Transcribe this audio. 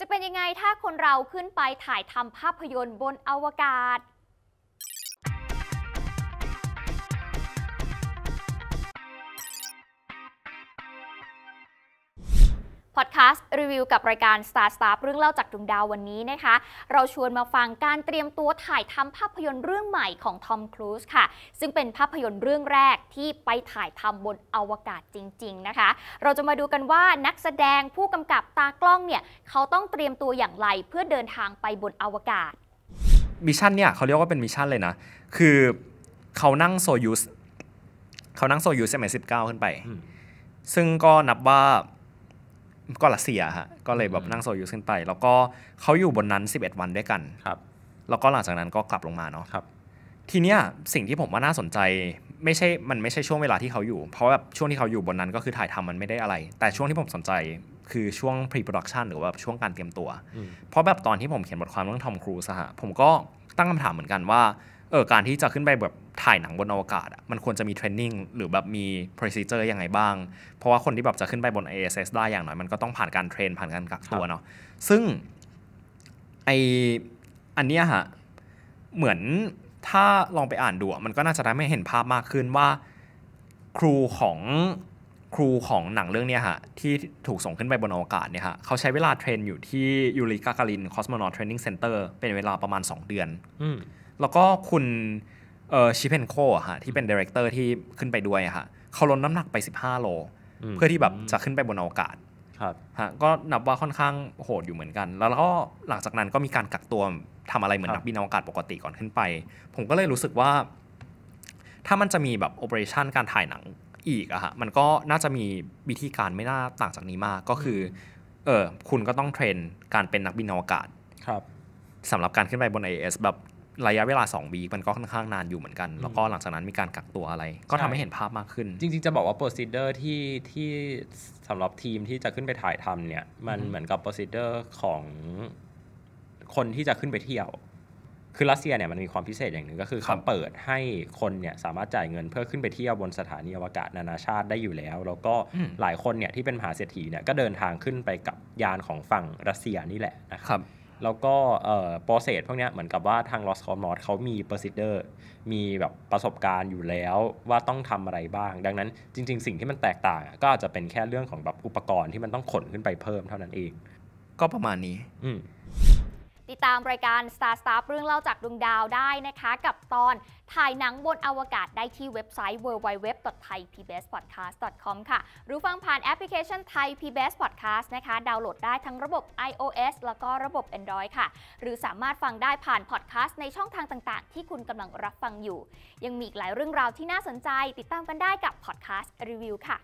จะเป็นยังไงถ้าคนเราขึ้นไปถ่ายทำภาพยนตร์บนอวกาศพอดแคสต์ รีวิวกับรายการ Star s t a r เรื่องเล่าจากดวงดาววันนี้นะคะ เราชวนมาฟังการเตรียมตัวถ่ายทำภาพยนตร์เรื่องใหม่ของทอมครูซค่ะ ซึ่งเป็นภาพยนตร์เรื่องแรกที่ไปถ่ายทำบนอวกาศจริง ๆนะคะ เราจะมาดูกันว่านักแสดงผู้กำกับตากล้องเนี่ย เขาต้องเตรียมตัวอย่างไรเพื่อเดินทางไปบนอวกาศมิชชั่นเนี่ย เขาเรียกว่าเป็นมิชชั่นเลยนะคือเขานั่งโซยูสเขานั่งโซยูสเอ็มสิบเก้าขึ้นไป ซึ่งก็นับว่าก็รัสเซียฮะก็เลยแบบนั่งโซยูสขึ้นไป แล้วก็เขาอยู่บนนั้น 11 วันด้วยกัน ครับ แล้วก็หลังจากนั้นก็กลับลงมาเนาะ ครับ ทีเนี้ยสิ่งที่ผมว่าน่าสนใจไม่ใช่ มันไม่ใช่ช่วงเวลาที่เขาอยู่ เพราะแบบช่วงที่เขาอยู่บนนั้นก็คือถ่ายทำมันไม่ได้อะไร แต่ช่วงที่ผมสนใจคือช่วง pre production หรือว่าช่วงการเตรียมตัว เพราะแบบตอนที่ผมเขียนบทความเรื่องทอมครูซอะผมก็ตั้งคำถามเหมือนกันว่าเออการที่จะขึ้นไปแบบถ่ายหนังบนอวกาศอ่ะมันควรจะมีเทรนนิ่งหรือแบบมี p r o c e d u r ยังไงบ้าง เพราะว่าคนที่แบบจะขึ้นไปบน ISS ได้อย่างน้อย มันก็ต้องผ่านการเทรน ผ่านการกักตัวเนาะซึ่งไออันเนี้ยฮะเหมือนถ้าลองไปอ่านดู มันก็น่าจะทำให้เห็นภาพมากขึ้นว่าครูของครูของหนังเรื่องนี้ฮะที่ถูกส่งขึ้นไปบนอวกาศเนี่ยฮะเขาใช้เวลาเทรนอยู่ที่ยูริกากาลินคอสโมนอทเทรนนิ่งเซ็นเตอร์เป็นเวลาประมาณ 2 เดือนแล้วก็คุณเออชิเพนโคอะฮะที่เป็นดีเรคเตอร์ที่ขึ้นไปด้วยอะฮะเขาลดน้ำหนักไป 15โลเพื่อที่แบบจะขึ้นไปบนอวกาศฮะก็นับว่าค่อนข้างโหดอยู่เหมือนกัน แล้วก็หลังจากนั้นก็มีการกักตัวทำอะไรเหมือนนักบินอวกาศปกติก่อนขึ้นไป ผมก็เลยรู้สึกว่า ถ้ามันจะมีแบบโอเปอเรชันการถ่ายหนังอีกอะฮะมันก็น่าจะมีวิธีการไม่น่าต่างจากนี้มาก ก็คือเออคุณก็ต้องเทรน การเป็นนักบินอวกาศครับสำหรับการขึ้นไปบน IS แบบระยะเวลา 2 วีมันก็ค่อนข้างนานอยู่เหมือนกัน แล้วก็หลังจากนั้นมีการกักตัวอะไร ก็ทำให้เห็นภาพมากขึ้น จริงๆจะบอกว่าโปรซิเดอร์ที่ที่สำหรับทีมที่จะขึ้นไปถ่ายทำเนี่ย มันเหมือนกับโปรซิเดอร์ของคนที่จะขึ้นไปเที่ยว คือรัสเซียเนี่ยมันมีความพิเศษอย่างหนึ่งก็คือเขาเปิดให้คนเนี่ยสามารถจ่ายเงินเพื่อขึ้นไปเที่ยวบนสถานีอวกาศนานาชาติได้อยู่แล้ว แล้วก็หลายคนเนี่ยที่เป็นมหาเศรษฐีเนี่ย ก็เดินทางขึ้นไปกับยานของฝั่งรัสเซียนี่แหละนะครับแล้วก็เอ่อโปรเซสพวกนี้เหมือนกับว่าทาง Lost c o m m e r c เขามี procedure มีแบบประสบการณ์อยู่แล้วว่าต้องทำอะไรบ้าง ดังนั้นจริงๆ สิ่งที่มันแตกต่างก็อาจจะเป็นแค่เรื่องของแบบอุปกรณ์ที่มันต้องขนขึ้นไปเพิ่มเท่านั้นเอง ก็ประมาณนี้ อืตดตามรายการ Star Star เรื่องเล่าจากดวงดาวได้นะคะ กับตอน ถ่ายหนังบนอวกาศได้ที่เว็บไซต์ www.thaipbspodcast.com ค่ะ หรือฟังผ่านแอปพลิเคชัน Thai PBS Podcast นะคะ ดาวน์โหลดได้ทั้งระบบ iOS แล้วก็ระบบ Android ค่ะ หรือสามารถฟังได้ผ่านพอดแคสต์ในช่องทางต่างๆ ที่คุณกำลังรับฟังอยู่ ยังมีอีกหลายเรื่องราวที่น่าสนใจ ติดตามกันได้กับพอดแคสต์รีวิวค่ะ